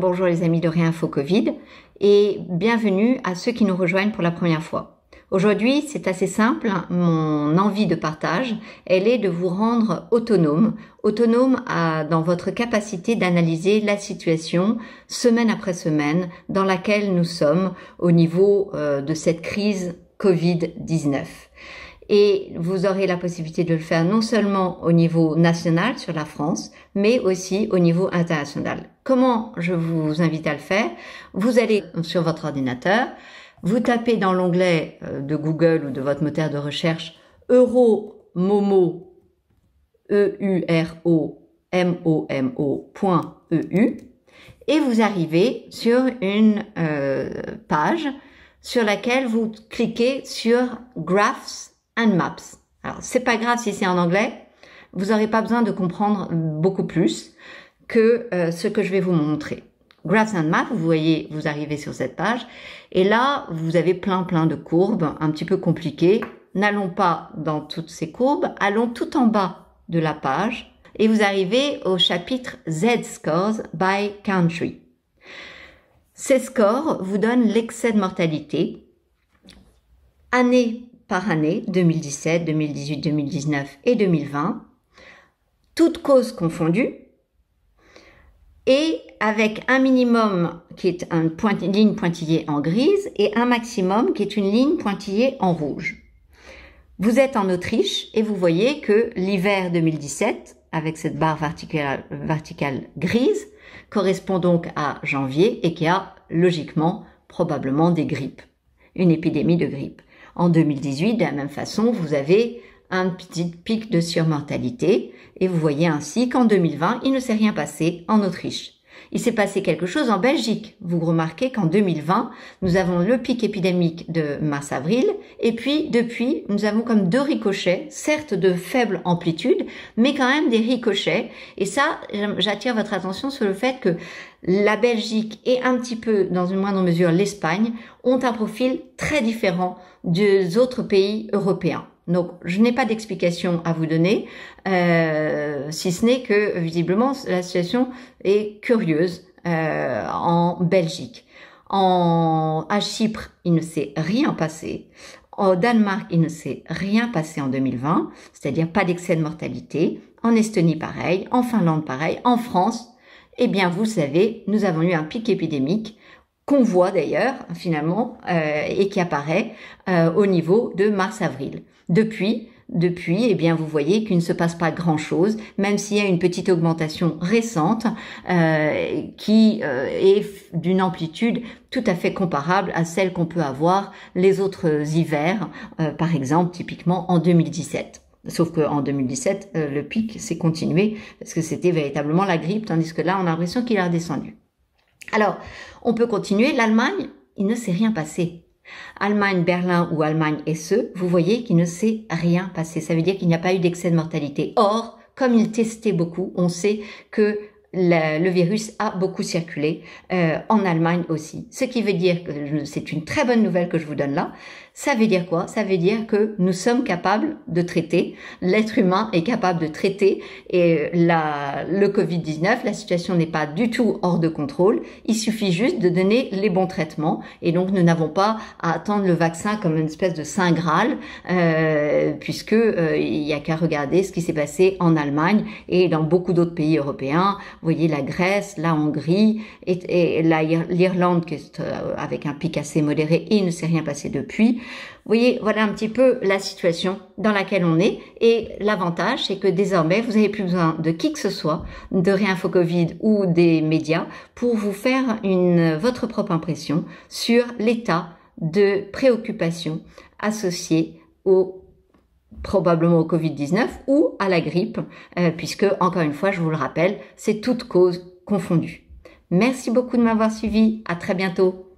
Bonjour les amis de Réinfo Covid et bienvenue à ceux qui nous rejoignent pour la première fois. Aujourd'hui, c'est assez simple, mon envie de partage, elle est de vous rendre autonome, autonome dans votre capacité d'analyser la situation semaine après semaine dans laquelle nous sommes au niveau euh, de cette crise Covid-19 et vous aurez la possibilité de le faire non seulement au niveau national sur la France, mais aussi au niveau international. Comment je vous invite à le faire Vous allez sur votre ordinateur, vous tapez dans l'onglet euh, de Google ou de votre moteur de recherche euro momo e u r o m o m o .E -U, et vous arrivez sur une euh, page sur laquelle vous cliquez sur graphs and maps. Alors, c'est pas grave si c'est en anglais, vous n'aurez pas besoin de comprendre beaucoup plus que euh, ce que je vais vous montrer. Graphs and Maps, vous voyez, vous arrivez sur cette page, et là, vous avez plein plein de courbes, un petit peu compliquées. N'allons pas dans toutes ces courbes, allons tout en bas de la page, et vous arrivez au chapitre Z-Scores by Country. Ces scores vous donnent l'excès de mortalité, année par année 2017, 2018, 2019 et 2020, toutes causes confondues, et avec un minimum qui est une ligne pointillée en grise et un maximum qui est une ligne pointillée en rouge. Vous êtes en Autriche et vous voyez que l'hiver 2017, avec cette barre verticale, verticale grise, correspond donc à janvier et qui a logiquement probablement des grippes, une épidémie de grippe. En 2018, de la même façon, vous avez un petit pic de surmortalité et vous voyez ainsi qu'en 2020, il ne s'est rien passé en Autriche. Il s'est passé quelque chose en Belgique. Vous remarquez qu'en 2020, nous avons le pic épidémique de mars-avril, et puis depuis, nous avons comme deux ricochets, certes de faible amplitude, mais quand même des ricochets. Et ça, j'attire votre attention sur le fait que la Belgique et un petit peu, dans une moindre mesure, l'Espagne ont un profil très différent des autres pays européens. Donc, je n'ai pas d'explication à vous donner, euh, si ce n'est que visiblement la situation est curieuse euh, en Belgique. En, à Chypre, il ne s'est rien passé. Au Danemark, il ne s'est rien passé en 2020, c'est-à-dire pas d'excès de mortalité. En Estonie, pareil. En Finlande, pareil. En France, eh bien, vous savez, nous avons eu un pic épidémique qu'on voit d'ailleurs finalement euh, et qui apparaît euh, au niveau de mars-avril. Depuis, depuis, eh bien, vous voyez qu'il ne se passe pas grand-chose, même s'il y a une petite augmentation récente euh, qui est d'une amplitude tout à fait comparable à celle qu'on peut avoir les autres hivers, par exemple, typiquement en 2017. Sauf qu'en 2017, le pic s'est continué parce que c'était véritablement la grippe, tandis que là, on a l'impression qu'il a redescendu. Alors, on peut continuer. L'Allemagne, il ne s'est rien passé. Allemagne, Berlin ou Allemagne SE, vous voyez qu'il ne s'est rien passé. Ça veut dire qu'il n'y a pas eu d'excès de mortalité. Or, comme ils testaient beaucoup, on sait que le, virus a beaucoup circulé euh, en Allemagne aussi. Ce qui veut dire que c'est une très bonne nouvelle que je vous donne là, ça veut dire quoi Ça veut dire que nous sommes capables de traiter, l'être humain est capable de traiter et la, le Covid-19, la situation n'est pas du tout hors de contrôle, il suffit juste de donner les bons traitements et donc nous n'avons pas à attendre le vaccin comme une espèce de saint Graal euh, puisque euh, il y a qu'à regarder ce qui s'est passé en Allemagne et dans beaucoup d'autres pays européens. Vous voyez la Grèce, la Hongrie et, qui l'Irlande euh, avec un pic assez modéré et il ne s'est rien passé depuis. Vous voyez, voilà un petit peu la situation dans laquelle on est. Et l'avantage, c'est que désormais, vous n'avez plus besoin de qui que ce soit, de Réinfo Covid ou des médias, pour vous faire votre propre impression sur l'état de préoccupation associé probablement au Covid-19 ou à la grippe, euh, puisque, encore une fois, je vous le rappelle, c'est toute cause confondue. Merci beaucoup de m'avoir suivi. À très bientôt.